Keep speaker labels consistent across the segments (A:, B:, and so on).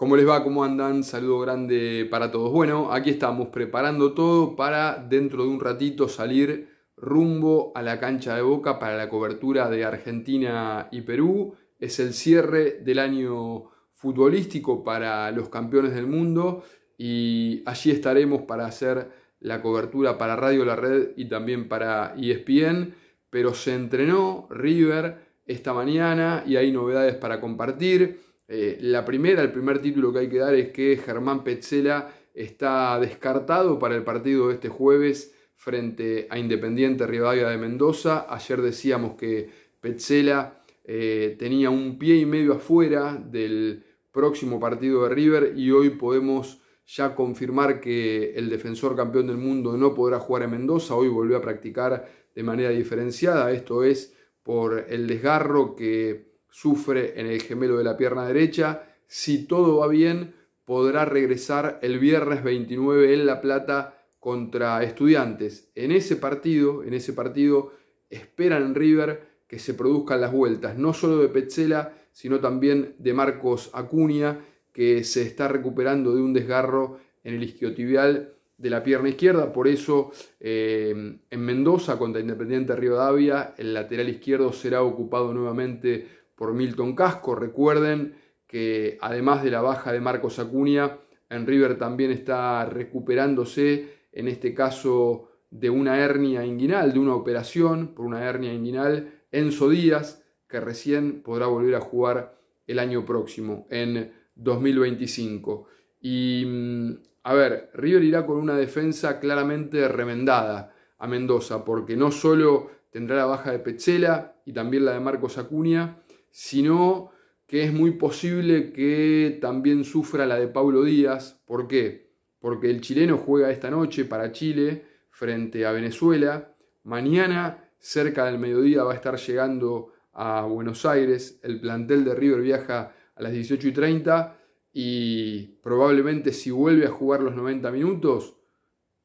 A: ¿Cómo les va? ¿Cómo andan? Saludo grande para todos. Bueno, aquí estamos preparando todo para dentro de un ratito salir rumbo a la cancha de Boca para la cobertura de Argentina y Perú. Es el cierre del año futbolístico para los campeones del mundo y allí estaremos para hacer la cobertura para Radio La Red y también para ESPN. Pero se entrenó River esta mañana y hay novedades para compartir eh, la primera, el primer título que hay que dar es que Germán Petzela está descartado para el partido de este jueves frente a Independiente Rivadavia de Mendoza. Ayer decíamos que Petzela eh, tenía un pie y medio afuera del próximo partido de River y hoy podemos ya confirmar que el defensor campeón del mundo no podrá jugar en Mendoza. Hoy volvió a practicar de manera diferenciada, esto es por el desgarro que sufre en el gemelo de la pierna derecha. Si todo va bien, podrá regresar el viernes 29 en La Plata contra Estudiantes. En ese partido, en ese partido esperan en River que se produzcan las vueltas, no solo de Petzela, sino también de Marcos Acuña, que se está recuperando de un desgarro en el isquiotibial de la pierna izquierda. Por eso eh, en Mendoza contra Independiente Rivadavia el lateral izquierdo será ocupado nuevamente por Milton Casco. Recuerden que además de la baja de Marcos Acuña, en River también está recuperándose, en este caso de una hernia inguinal, de una operación por una hernia inguinal, Enzo Díaz, que recién podrá volver a jugar el año próximo, en 2025. Y, mm, a ver, River irá con una defensa claramente remendada a Mendoza, porque no solo tendrá la baja de Pechela y también la de Marcos Acuña, sino que es muy posible que también sufra la de Pablo Díaz. ¿Por qué? Porque el chileno juega esta noche para Chile frente a Venezuela. Mañana, cerca del mediodía, va a estar llegando a Buenos Aires. El plantel de River viaja a las 18:30 y y probablemente si vuelve a jugar los 90 minutos,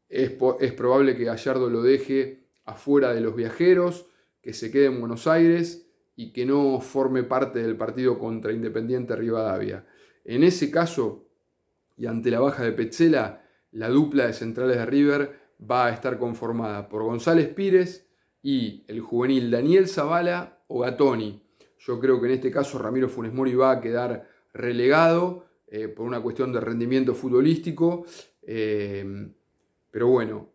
A: es, es probable que Gallardo lo deje afuera de los viajeros, que se quede en Buenos Aires y que no forme parte del partido contra Independiente Rivadavia. En ese caso, y ante la baja de Petzela, la dupla de centrales de River va a estar conformada por González Pires y el juvenil Daniel Zavala o Gatoni. Yo creo que en este caso Ramiro Funes Mori va a quedar relegado eh, por una cuestión de rendimiento futbolístico. Eh, pero bueno,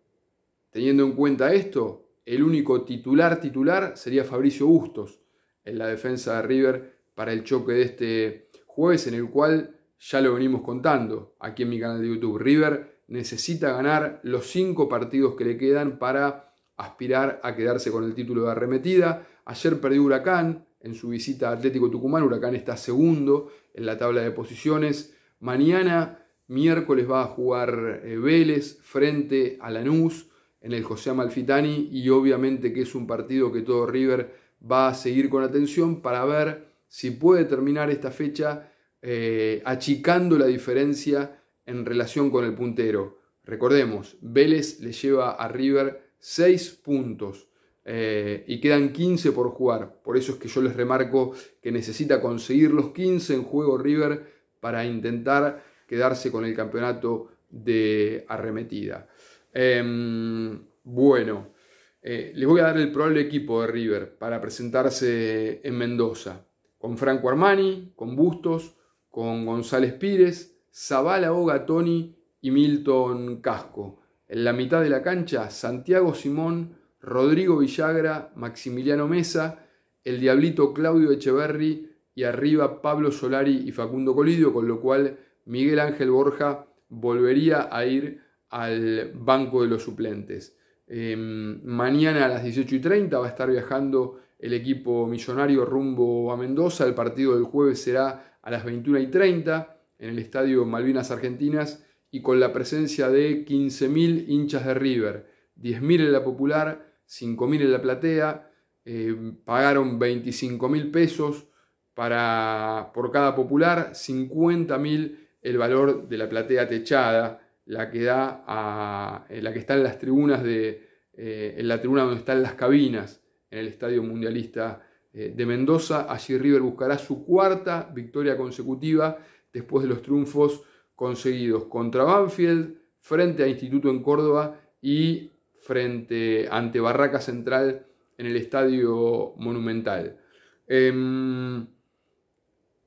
A: teniendo en cuenta esto, el único titular titular sería Fabricio Bustos, en la defensa de River para el choque de este jueves, en el cual ya lo venimos contando aquí en mi canal de YouTube. River necesita ganar los cinco partidos que le quedan para aspirar a quedarse con el título de arremetida. Ayer perdió Huracán en su visita a Atlético Tucumán. Huracán está segundo en la tabla de posiciones. Mañana, miércoles, va a jugar eh, Vélez frente a Lanús en el José Amalfitani y obviamente que es un partido que todo River va a seguir con atención para ver si puede terminar esta fecha eh, achicando la diferencia en relación con el puntero. Recordemos, Vélez le lleva a River 6 puntos eh, y quedan 15 por jugar. Por eso es que yo les remarco que necesita conseguir los 15 en juego River para intentar quedarse con el campeonato de arremetida. Em, bueno. Eh, les voy a dar el probable equipo de River para presentarse en Mendoza. Con Franco Armani, con Bustos, con González Pires, Zabala Tony y Milton Casco. En la mitad de la cancha, Santiago Simón, Rodrigo Villagra, Maximiliano Mesa, el Diablito Claudio Echeverri y arriba Pablo Solari y Facundo Colidio, con lo cual Miguel Ángel Borja volvería a ir al banco de los suplentes. Em, mañana a las 18:30 va a estar viajando el equipo millonario rumbo a Mendoza. El partido del jueves será a las 21:30 en el estadio Malvinas Argentinas y con la presencia de 15.000 hinchas de River, 10.000 en la popular, 5.000 en la platea. Em, pagaron 25.000 pesos para, por cada popular, 50.000 el valor de la platea techada la que, da eh, la que está en las tribunas de, eh, en la tribuna donde están las cabinas en el Estadio Mundialista eh, de Mendoza. Así River buscará su cuarta victoria consecutiva después de los triunfos conseguidos contra Banfield, frente a Instituto en Córdoba y frente ante Barraca Central en el Estadio Monumental. Em,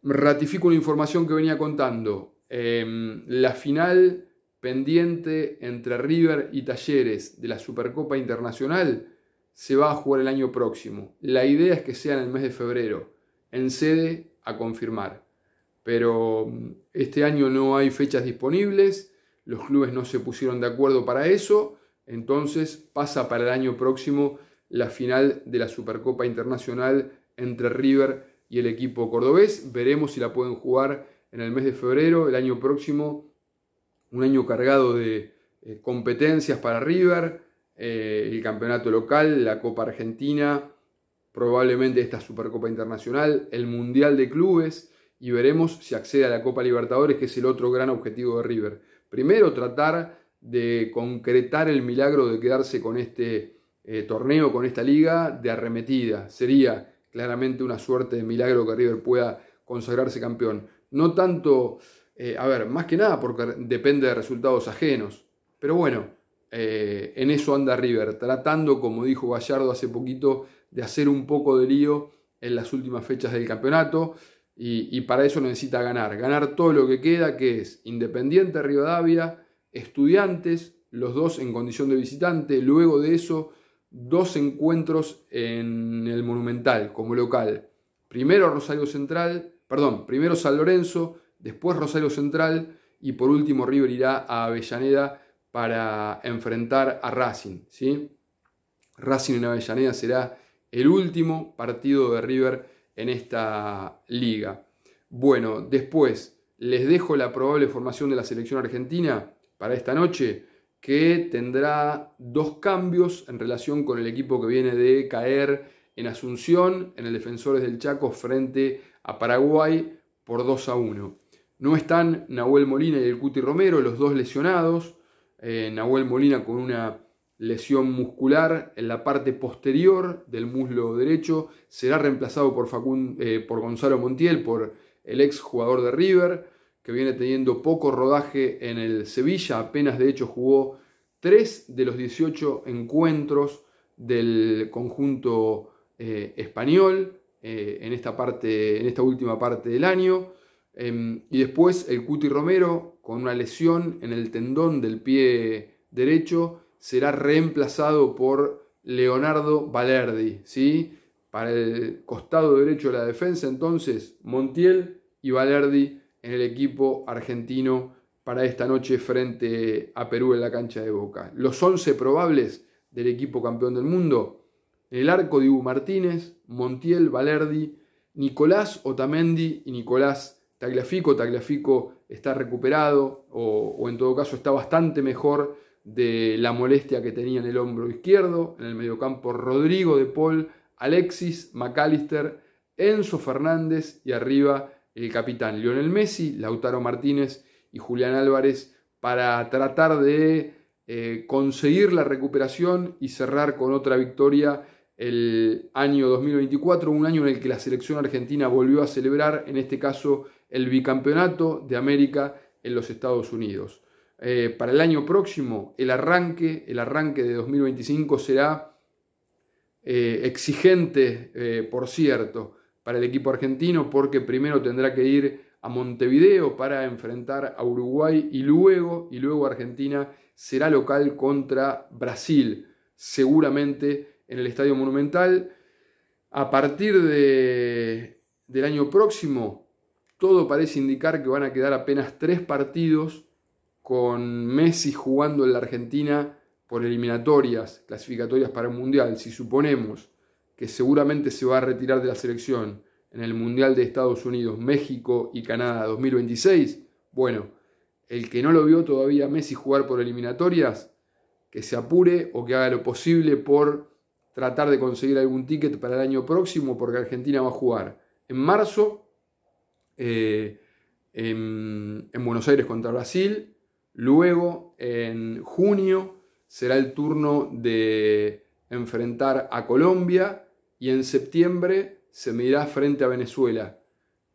A: ratifico una información que venía contando. Em, la final pendiente entre River y Talleres de la Supercopa Internacional se va a jugar el año próximo. La idea es que sea en el mes de febrero, en sede a confirmar. Pero mm, este año no hay fechas disponibles, los clubes no se pusieron de acuerdo para eso, entonces pasa para el año próximo la final de la Supercopa Internacional entre River y el equipo cordobés. Veremos si la pueden jugar en el mes de febrero, el año próximo un año cargado de eh, competencias para River, eh, el campeonato local, la Copa Argentina, probablemente esta Supercopa Internacional, el Mundial de Clubes y veremos si accede a la Copa Libertadores, que es el otro gran objetivo de River. Primero tratar de concretar el milagro de quedarse con este eh, torneo, con esta liga de arremetida. Sería claramente una suerte de milagro que River pueda consagrarse campeón. No tanto eh, a ver, más que nada porque depende de resultados ajenos. Pero bueno, eh, en eso anda River, tratando, como dijo Gallardo hace poquito, de hacer un poco de lío en las últimas fechas del campeonato. Y, para eso necesita ganar. Ganar todo lo que queda, que es Independiente Rivadavia, Estudiantes, los dos en condición de visitante. Luego de eso, dos encuentros en el Monumental como local. Primero Rosario Central, perdón, primero San Lorenzo, después Rosario Central y por último River irá a Avellaneda para enfrentar a Racing. Racing en Avellaneda será el último partido de River en esta liga. Bueno, después les dejo la probable formación de la selección argentina para esta noche, que tendrá dos cambios en relación con el equipo que viene de caer en Asunción, en el Defensores del Chaco, frente a Paraguay por 2 a 1. No están Nahuel Molina y el Cuti Romero, los dos lesionados. Eh, Nahuel Molina con una lesión muscular en la parte posterior del muslo derecho. Será reemplazado por, eh, por Gonzalo Montiel, por el ex jugador de River, que viene teniendo poco rodaje en el Sevilla. Apenas de hecho jugó tres de los 18 encuentros del conjunto eh, español en, esta parte, en esta última parte del año. Em, y después el Cuti Romero, con una lesión en el tendón del pie derecho, será reemplazado por Leonardo Valerdi. ¿sí? Para el costado derecho de la defensa, entonces, Montiel y Valerdi en el equipo argentino para esta noche frente a Perú en la cancha de Boca. Los 11 probables del equipo campeón del mundo. el arco Dibu Martínez, Montiel, Valerdi, Nicolás Otamendi y Nicolás Tagliafico. está recuperado o, en todo caso está bastante mejor de la molestia que tenía en el hombro izquierdo. En el mediocampo Rodrigo de Paul, Alexis, McAllister, Enzo Fernández y arriba el capitán Lionel Messi, Lautaro Martínez y Julián Álvarez para tratar de eh, conseguir la recuperación y cerrar con otra victoria el año 2024, un año en el que la selección argentina volvió a celebrar, en este caso, el bicampeonato de América en los Estados Unidos. Eh, para el año próximo, el arranque, el arranque de 2025 será eh, exigente, eh, por cierto, para el equipo argentino, porque primero tendrá que ir a Montevideo para enfrentar a Uruguay y luego, y luego Argentina será local contra Brasil. Seguramente en el Estadio Monumental. A partir de, del año próximo, todo parece indicar que van a quedar apenas tres partidos con Messi jugando en la Argentina por eliminatorias, clasificatorias para el Mundial. Si suponemos que seguramente se va a retirar de la selección en el Mundial de Estados Unidos, México y Canadá 2026, bueno, el que no lo vio todavía Messi jugar por eliminatorias, que se apure o que haga lo posible por tratar de conseguir algún ticket para el año próximo porque Argentina va a jugar en marzo eh, en, Buenos Aires contra Brasil, luego en junio será el turno de enfrentar a Colombia y en septiembre se medirá frente a Venezuela.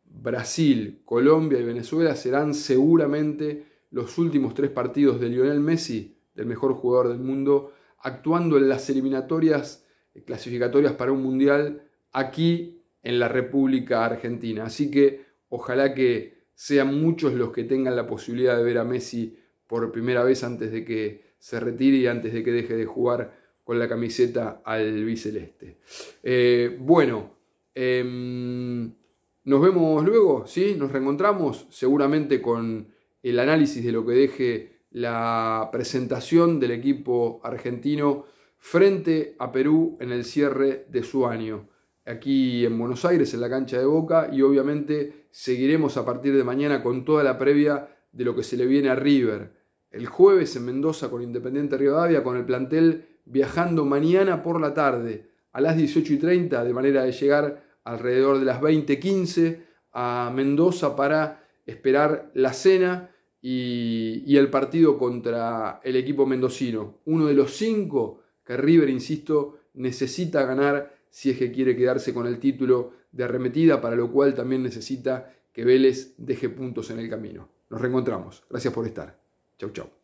A: Brasil, Colombia y Venezuela serán seguramente los últimos tres partidos de Lionel Messi, del mejor jugador del mundo, actuando en las eliminatorias clasificatorias para un mundial aquí en la República Argentina. Así que ojalá que sean muchos los que tengan la posibilidad de ver a Messi por primera vez antes de que se retire y antes de que deje de jugar con la camiseta al biceleste. Eh, bueno, em, nos vemos luego, ¿sí? Nos reencontramos seguramente con el análisis de lo que deje la presentación del equipo argentino frente a Perú en el cierre de su año, aquí en Buenos Aires, en la cancha de Boca, y obviamente seguiremos a partir de mañana con toda la previa de lo que se le viene a River. El jueves en Mendoza con Independiente Rivadavia, con el plantel viajando mañana por la tarde a las 18 y 30, de manera de llegar alrededor de las 20.15 a Mendoza para esperar la cena y, y el partido contra el equipo mendocino. Uno de los cinco River, insisto, necesita ganar si es que quiere quedarse con el título de arremetida, para lo cual también necesita que Vélez deje puntos en el camino. Nos reencontramos. Gracias por estar. Chau, chau.